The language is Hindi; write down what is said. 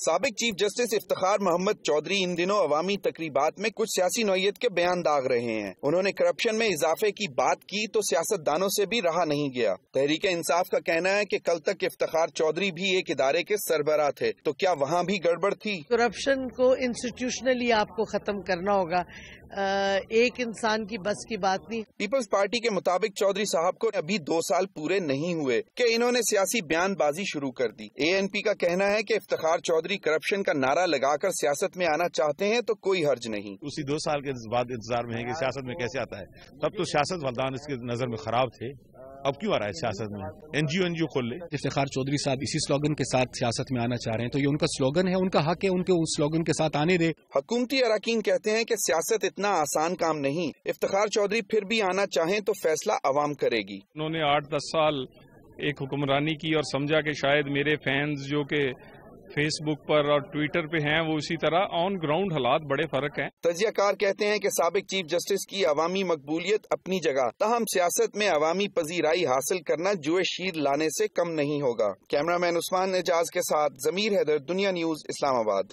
सबक चीफ जस्टिस इफ्तार मोहम्मद चौधरी इन दिनों अवामी तकरीबात में कुछ सियासी नोयत के बयान दाग रहे हैं उन्होंने करप्शन में इजाफे की बात की तो सियासतदानों से भी रहा नहीं गया तहरीक इंसाफ का कहना है कि कल तक इफ्तार चौधरी भी एक इदारे के सरबराह थे तो क्या वहाँ भी गड़बड़ थी करप्शन को इंस्टीट्यूशनली आपको खत्म करना होगा एक इंसान की बस की बात नहीं पीपल्स पार्टी के मुताबिक चौधरी साहब को अभी दो साल पूरे नहीं हुए कि इन्होंने सियासी बयानबाजी शुरू कर दी एएनपी का कहना है कि इफ्तार चौधरी चौधरी करप्शन का नारा लगाकर सियासत में आना चाहते हैं तो कोई हर्ज नहीं उसी दो साल के बाद इंतजार में है कि सियासत में कैसे आता है तब तो सियासत वालदान इसके नजर में खराब थे अब क्यों आ रहा है सियासत में एनजीओ एनजीओ खोल ले इफ्तार चौधरी साहब इसी स्लोगन के साथ सियासत में आना चाह रहे हैं तो ये उनका स्लोगन है उनका हक है उनके उस स्लोगन के साथ आने दे हकूमती अरकान कहते हैं कि सियासत इतना आसान काम नहीं इफ्तार चौधरी फिर भी आना चाहें तो फैसला आवाम करेगी उन्होंने आठ दस साल एक हुक्मरानी की और समझा कि शायद मेरे फैंस जो के फेसबुक पर और ट्विटर पे हैं वो इसी तरह ऑन ग्राउंड हालात बड़े फर्क हैं तजियाकार कहते हैं कि सबक चीफ जस्टिस की अवामी मकबूलियत अपनी जगह तहम सियासत में अवामी पजीराई हासिल करना जुए शीर लाने से कम नहीं होगा कैमरा मैन उस्मान एजाज के साथ जमीर हैदर दुनिया न्यूज इस्लामाबाद